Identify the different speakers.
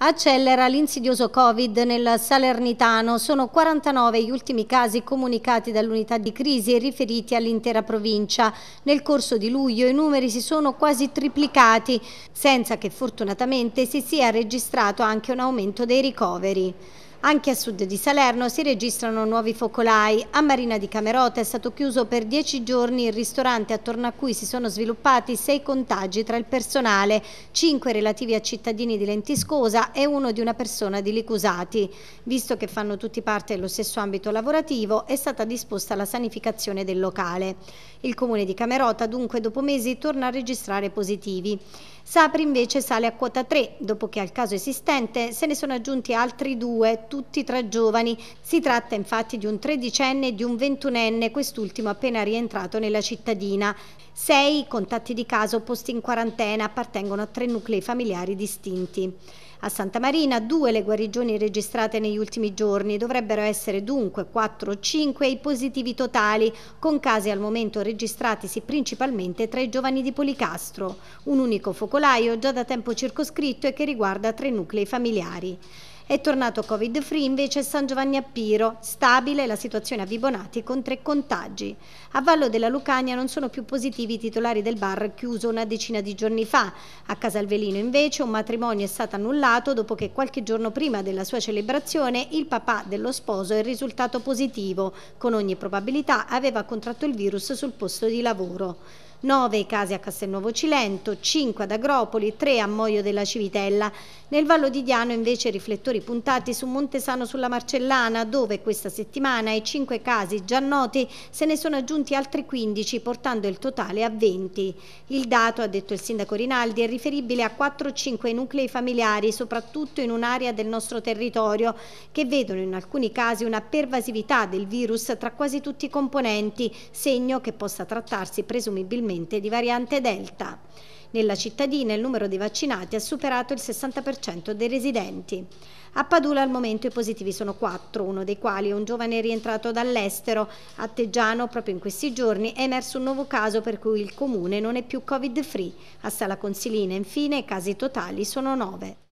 Speaker 1: Accelera l'insidioso Covid nel Salernitano. Sono 49 gli ultimi casi comunicati dall'unità di crisi e riferiti all'intera provincia. Nel corso di luglio i numeri si sono quasi triplicati, senza che fortunatamente si sia registrato anche un aumento dei ricoveri. Anche a sud di Salerno si registrano nuovi focolai. A Marina di Camerota è stato chiuso per dieci giorni il ristorante attorno a cui si sono sviluppati sei contagi tra il personale, cinque relativi a cittadini di Lentiscosa e uno di una persona di Licusati. Visto che fanno tutti parte dello stesso ambito lavorativo, è stata disposta la sanificazione del locale. Il comune di Camerota dunque dopo mesi torna a registrare positivi. Sapri invece sale a quota 3, dopo che al caso esistente se ne sono aggiunti altri due, tutti tra giovani. Si tratta infatti di un tredicenne e di un ventunenne, quest'ultimo appena rientrato nella cittadina. Sei contatti di caso posti in quarantena appartengono a tre nuclei familiari distinti. A Santa Marina due le guarigioni registrate negli ultimi giorni, dovrebbero essere dunque 4 o 5 i positivi totali, con casi al momento registratisi principalmente tra i giovani di Policastro, un unico focolaio già da tempo circoscritto e che riguarda tre nuclei familiari. È tornato Covid-free invece San Giovanni a Piro, stabile la situazione a Vibonati con tre contagi. A Vallo della Lucania non sono più positivi i titolari del bar chiuso una decina di giorni fa. A Casalvelino invece un matrimonio è stato annullato dopo che qualche giorno prima della sua celebrazione il papà dello sposo è risultato positivo. Con ogni probabilità aveva contratto il virus sul posto di lavoro. 9 i casi a Castelnuovo Cilento, 5 ad Agropoli, 3 a Moio della Civitella. Nel Vallo di Diano invece riflettori puntati su Montesano sulla Marcellana, dove questa settimana ai 5 casi già noti se ne sono aggiunti altri 15, portando il totale a 20. Il dato, ha detto il sindaco Rinaldi, è riferibile a 4-5 nuclei familiari, soprattutto in un'area del nostro territorio, che vedono in alcuni casi una pervasività del virus tra quasi tutti i componenti, segno che possa trattarsi presumibilmente probabilmente di variante Delta. Nella cittadina il numero dei vaccinati ha superato il 60% dei residenti. A Padula al momento i positivi sono quattro, uno dei quali è un giovane rientrato dall'estero. A Teggiano, proprio in questi giorni, è emerso un nuovo caso per cui il comune non è più covid-free. A Sala Consilina, infine, i casi totali sono nove.